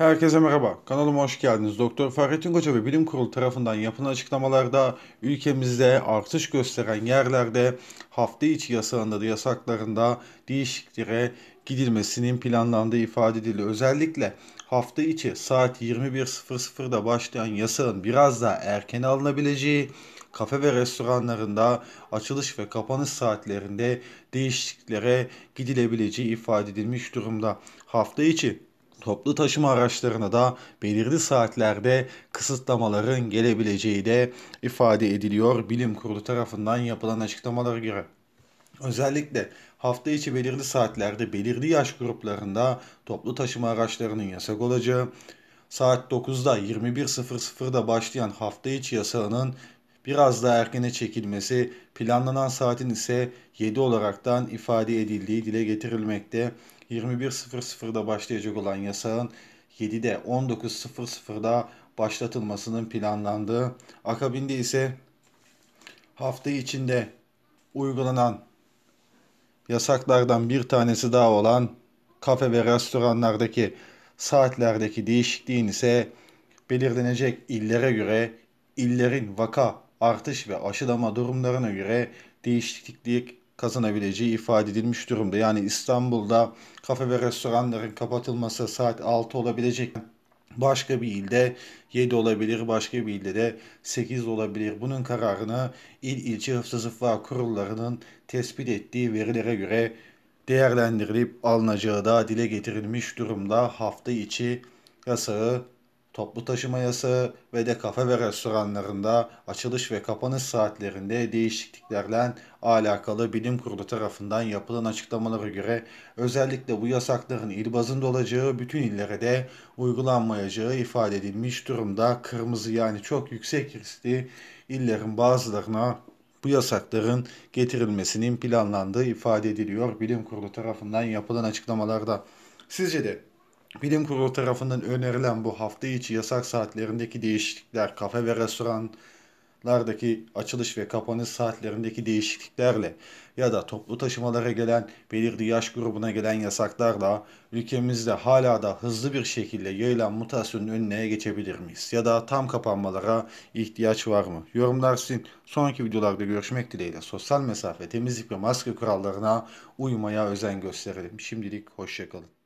Herkese merhaba, kanalıma hoş geldiniz. Doktor Fahrettin Koca ve Bilim Kurulu tarafından yapılan açıklamalarda ülkemizde artış gösteren yerlerde hafta içi yasağında da yasaklarında değişikliklere gidilmesinin planlandığı ifade edildi. Özellikle hafta içi saat 21.00'da başlayan yasağın biraz daha erken alınabileceği, kafe ve restoranlarında açılış ve kapanış saatlerinde değişikliklere gidilebileceği ifade edilmiş durumda. Hafta içi Toplu taşıma araçlarına da belirli saatlerde kısıtlamaların gelebileceği de ifade ediliyor bilim kurulu tarafından yapılan açıklamalara göre. Özellikle hafta içi belirli saatlerde belirli yaş gruplarında toplu taşıma araçlarının yasak olacağı, saat 9'da 21.00'da başlayan hafta içi yasağının biraz daha erkene çekilmesi, planlanan saatin ise 7 olaraktan ifade edildiği dile getirilmekte. 21.00'da başlayacak olan yasağın 7'de 19.00'da başlatılmasının planlandığı. Akabinde ise hafta içinde uygulanan yasaklardan bir tanesi daha olan kafe ve restoranlardaki saatlerdeki değişikliğin ise belirlenecek illere göre illerin vaka artış ve aşılama durumlarına göre değişiklik kazanabileceği ifade edilmiş durumda. Yani İstanbul'da kafe ve restoranların kapatılması saat 6 olabilecek. Başka bir ilde 7 olabilir, başka bir ilde de 8 olabilir. Bunun kararını il ilçe hıfzı zıffa kurullarının tespit ettiği verilere göre değerlendirilip alınacağı da dile getirilmiş durumda. Hafta içi yasağı toplu taşıma yasağı ve de kafe ve restoranlarında açılış ve kapanış saatlerinde değişikliklerle alakalı bilim kurulu tarafından yapılan açıklamalara göre özellikle bu yasakların il bazında olacağı bütün illere de uygulanmayacağı ifade edilmiş durumda. Kırmızı yani çok yüksek riskli illerin bazılarına bu yasakların getirilmesinin planlandığı ifade ediliyor bilim kurulu tarafından yapılan açıklamalarda. Sizce de Bilim kurulu tarafından önerilen bu hafta içi yasak saatlerindeki değişiklikler, kafe ve restoranlardaki açılış ve kapanış saatlerindeki değişikliklerle ya da toplu taşımalara gelen belirli yaş grubuna gelen yasaklarla ülkemizde hala da hızlı bir şekilde yayılan mutasyonun önüne geçebilir miyiz? Ya da tam kapanmalara ihtiyaç var mı? Yorumlar sizin. Sonraki videolarda görüşmek dileğiyle sosyal mesafe, temizlik ve maske kurallarına uymaya özen gösterelim. Şimdilik hoşçakalın.